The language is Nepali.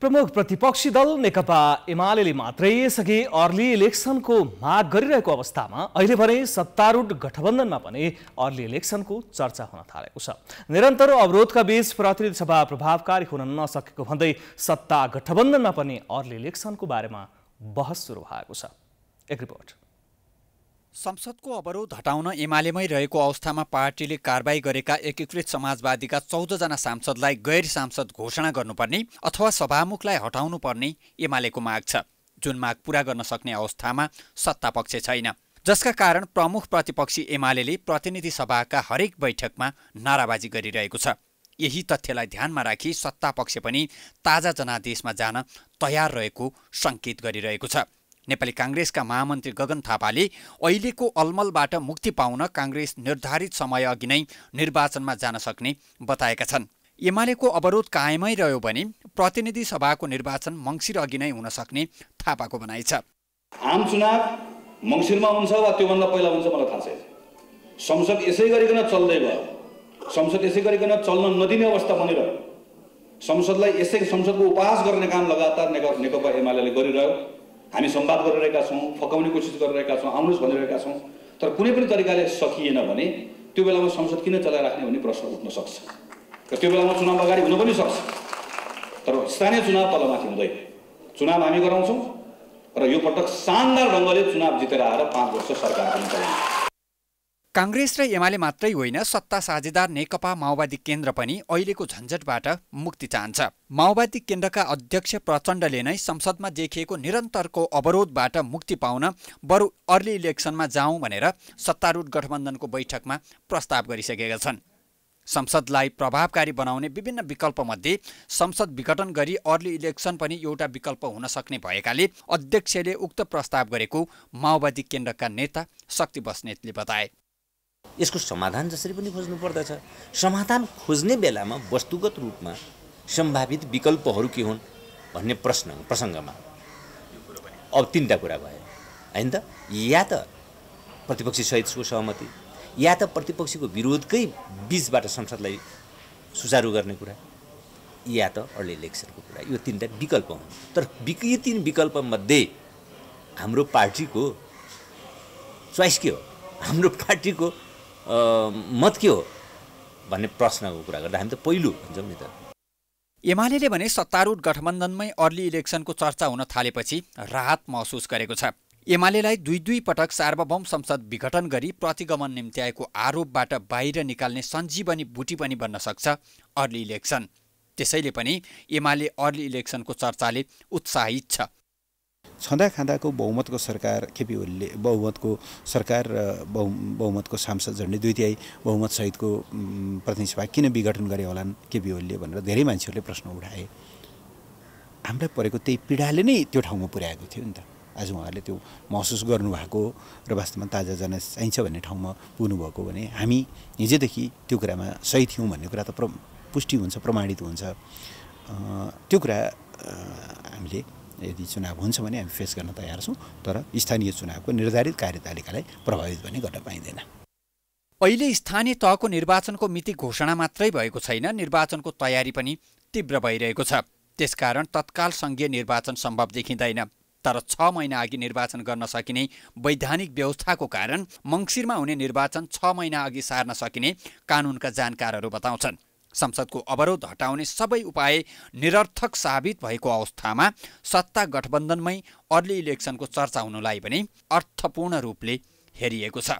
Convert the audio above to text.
प्रमुख प्रतिपक्षी दल नेकपा एमाले मात्रै सके अर्ली इलेक्सनको माग गरिरहेको अवस्थामा अहिले भने सत्तारूढ गठबन्धनमा पनि अर्ली इलेक्सनको चर्चा हुन थालेको छ निरन्तर अवरोधका बीच प्रतिनिधि सभा प्रभावकारी हुन नसकेको भन्दै सत्ता गठबन्धनमा पनि अर्ली इलेक्सनको बारेमा बहस सुरु भएको छ एक रिपोर्ट संसदको अवरोध हटाउन एमालेमै रहेको अवस्थामा पार्टीले कारवाही गरेका एकीकृत समाजवादीका चौधजना सांसदलाई गैर सांसद घोषणा गर्नुपर्ने अथवा सभामुखलाई हटाउनुपर्ने एमालेको माग छ जुन माग पूरा गर्न सक्ने अवस्थामा सत्तापक्ष छैन जसका कारण प्रमुख प्रतिपक्षी एमाले प्रतिनिधि सभाका हरेक बैठकमा नाराबाजी गरिरहेको छ यही तथ्यलाई ध्यानमा राखी सत्तापक्ष पनि ताजा जनादेशमा जान तयार रहेको सङ्केत गरिरहेको छ नेपाली काङ्ग्रेसका महामन्त्री गगन थापाले अहिलेको अलमलबाट मुक्ति पाउन काङ्ग्रेस निर्धारित समय अघि नै निर्वाचनमा जान सक्ने बताएका छन् एमालेको अवरोध कायमै रह्यो भने प्रतिनिधि सभाको निर्वाचन मङ्सिर अघि नै हुन सक्ने थापाको भनाइ छ आम चुनाव मङ्सिरमा हुन्छ वा त्योभन्दा पहिला हुन्छ मलाई थाहा छैन संसद यसै गरिकन चल्दै भयो संसद यसै गरिकन चल्न नदिने अवस्था बनेर संसदलाई यसै संसदको उपहास गर्ने काम लगातार नेकपा एमाले गरिरह्यो हामी सम्वाद गरिरहेका छौँ फकाउने कोसिस गरिरहेका छौँ आउनुहोस् भनिरहेका छौँ तर कुनै पनि तरिकाले सकिएन भने त्यो बेलामा संसद किन चलाइराख्ने भन्ने प्रश्न उठ्न सक्छ र त्यो बेलामा चुनाव अगाडि हुन पनि सक्छ तर स्थानीय चुनाव तलमाथि हुँदैन चुनाव हामी गराउँछौँ र यो पटक शानदार ढङ्गले चुनाव जितेर आएर पाँच वर्ष सरकार पनि चलाउँछ काङ्ग्रेस र एमाले मात्रै होइन सत्ता साझेदार नेकपा माओवादी केन्द्र पनि अहिलेको झन्झटबाट मुक्ति चाहन्छ माओवादी केन्द्रका अध्यक्ष प्रचण्डले नै संसदमा देखिएको निरन्तरको अवरोधबाट मुक्ति पाउन बरु अर्ली इलेक्सनमा जाउँ भनेर सत्तारूढ गठबन्धनको बैठकमा प्रस्ताव गरिसकेका छन् संसदलाई प्रभावकारी बनाउने विभिन्न विकल्पमध्ये संसद विघटन गरी अर्ली इलेक्सन पनि एउटा विकल्प हुन सक्ने भएकाले अध्यक्षले उक्त प्रस्ताव गरेको माओवादी केन्द्रका नेता शक्ति बस्नेतले बताए यसको समाधान जसरी पनि खोज्नु पर्दछ समाधान खोज्ने बेलामा वस्तुगत रूपमा सम्भावित विकल्पहरू के हुन् भन्ने प्रश्न प्रसङ्गमा अब तिनवटा कुरा भयो होइन त या त प्रतिपक्षी सहितको सहमति या त प्रतिपक्षीको विरोधकै बिचबाट संसदलाई सुचारू गर्ने कुरा या त अर्ली इलेक्सनको कुरा यो तिनवटा विकल्प हुन् तर यी तिन विकल्पमध्ये हाम्रो पार्टीको चोइस के हो हाम्रो पार्टीको मत के हो भन्ने प्रश्नको कुरा गर्दा हामी त पहिलो भन्छौँ नि त एमाले भने सत्तारूढ गठबन्धनमै अर्ली इलेक्सनको चर्चा हुन थालेपछि राहत महसुस गरेको छ एमालेलाई दुई दुई पटक सार्वभौम संसद विघटन गरी प्रतिगमन निम्त्याएको आरोपबाट बाहिर निकाल्ने सञ्जीवनी बुटी पनि बन्न सक्छ अर्ली इलेक्सन त्यसैले पनि एमाले अर्ली इलेक्सनको चर्चाले उत्साहित छ छँदा खाँदाको बहुमतको सरकार केपी ओलीले बहुमतको सरकार र बहु बहुमतको सांसद झन्डै दुई तिहाई बहुमतसहितको सभा किन विघटन गरे होलान् केपी ओलीले भनेर धेरै मान्छेहरूले प्रश्न उठाए हामीलाई परेको त्यही पीडाले नै त्यो ठाउँमा पुर्याएको थियो नि त आज उहाँहरूले त्यो महसुस गर्नुभएको र वास्तवमा ताजा जना चाहिन्छ भन्ने ठाउँमा पुग्नुभएको भने हामी हिजोदेखि त्यो कुरामा सही थियौँ भन्ने कुरा त प्र पुष्टि हुन्छ प्रमाणित हुन्छ त्यो कुरा हामीले यदि चुनाव हुन्छ भने हामी फेस गर्न तयार छौँ तर स्थानीय चुनावको निर्धारित कार्यतालिकालाई प्रभावित पनि गर्न पाइँदैन अहिले स्थानीय तहको निर्वाचनको मिति घोषणा मात्रै भएको छैन निर्वाचनको तयारी पनि तीव्र भइरहेको छ त्यसकारण तत्काल सङ्घीय निर्वाचन सम्भव देखिँदैन तर छ महिना अघि निर्वाचन गर्न सकिने वैधानिक व्यवस्थाको कारण मङ्सिरमा हुने निर्वाचन छ महिना अघि सार्न सकिने कानुनका जानकारहरू बताउँछन् संसदको अवरोध हटाउने सबै उपाय निरर्थक साबित भएको अवस्थामा सत्ता गठबन्धनमै अर्ली इलेक्सनको चर्चा हुनुलाई पनि अर्थपूर्ण रूपले हेरिएको छ